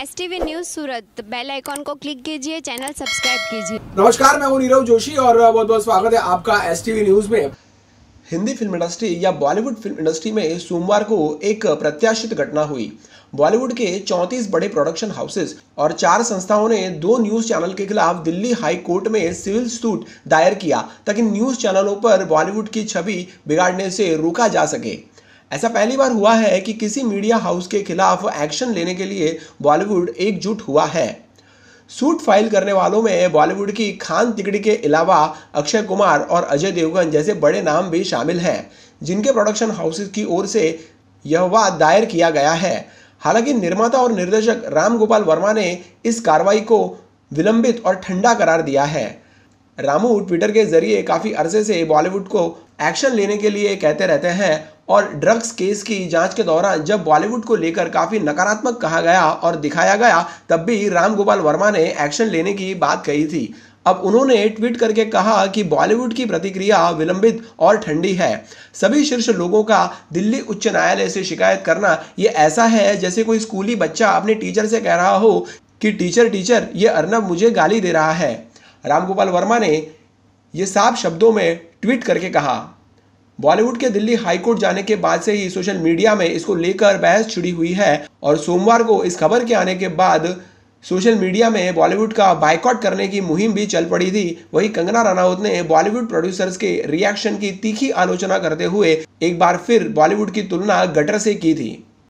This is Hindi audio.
S TV news Surat bell icon को क्लिक कीजिए चैनल सब्सक्राइब कीजिए नमस्कार मैं हूँ नीरव जोशी और बहुत बहुत स्वागत है आपका एस टीवी न्यूज में हिंदी फिल्म इंडस्ट्री या बॉलीवुड फिल्म इंडस्ट्री में सोमवार को एक प्रत्याशित घटना हुई बॉलीवुड के 34 बड़े प्रोडक्शन हाउसेस और चार संस्थाओं ने दो न्यूज चैनल के खिलाफ दिल्ली हाई कोर्ट में सिविल सूट दायर किया ताकि न्यूज चैनलों पर बॉलीवुड की छवि बिगाड़ने से रोका जा सके ऐसा पहली बार हुआ है कि किसी मीडिया हाउस के खिलाफ एक्शन लेने के लिए बॉलीवुड एकजुट हुआ है सूट फाइल करने वालों में बॉलीवुड की खान तिकड़ी के अलावा अक्षय कुमार और अजय देवगन जैसे बड़े नाम भी शामिल हैं जिनके प्रोडक्शन हाउसेज की ओर से यह वाद दायर किया गया है हालांकि निर्माता और निर्देशक राम गोपाल वर्मा ने इस कार्रवाई को विलंबित और ठंडा करार दिया है रामू ट्विटर के जरिए काफ़ी अरसे से बॉलीवुड को एक्शन लेने के लिए कहते रहते हैं और ड्रग्स केस की जांच के दौरान जब बॉलीवुड को लेकर काफ़ी नकारात्मक कहा गया और दिखाया गया तब भी राम गोपाल वर्मा ने एक्शन लेने की बात कही थी अब उन्होंने ट्वीट करके कहा कि बॉलीवुड की प्रतिक्रिया विलंबित और ठंडी है सभी शीर्ष लोगों का दिल्ली उच्च न्यायालय से शिकायत करना ये ऐसा है जैसे कोई स्कूली बच्चा अपने टीचर से कह रहा हो कि टीचर टीचर ये अर्नब मुझे गाली दे रहा है रामगोपाल वर्मा ने ये साफ शब्दों में ट्वीट करके कहा बॉलीवुड के दिल्ली हाईकोर्ट जाने के बाद से ही सोशल मीडिया में इसको लेकर बहस छिड़ी हुई है और सोमवार को इस खबर के आने के बाद सोशल मीडिया में बॉलीवुड का बाइकआउट करने की मुहिम भी चल पड़ी थी वहीं कंगना रनावत ने बॉलीवुड प्रोड्यूसर्स के रिएक्शन की तीखी आलोचना करते हुए एक बार फिर बॉलीवुड की तुलना गटर से की थी